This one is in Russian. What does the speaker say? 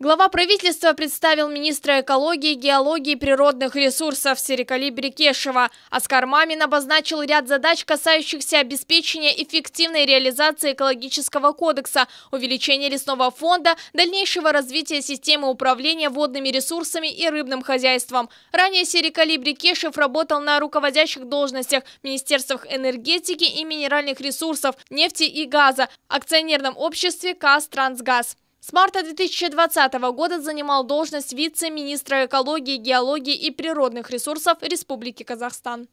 Глава правительства представил министра экологии, геологии и природных ресурсов Серикали Брикешева. Аскар Мамин обозначил ряд задач, касающихся обеспечения эффективной реализации экологического кодекса, увеличения лесного фонда, дальнейшего развития системы управления водными ресурсами и рыбным хозяйством. Ранее Серикали Брикешев работал на руководящих должностях в Министерствах энергетики и минеральных ресурсов, нефти и газа, акционерном обществе «КАЗ Трансгаз». С марта 2020 года занимал должность вице-министра экологии, геологии и природных ресурсов Республики Казахстан.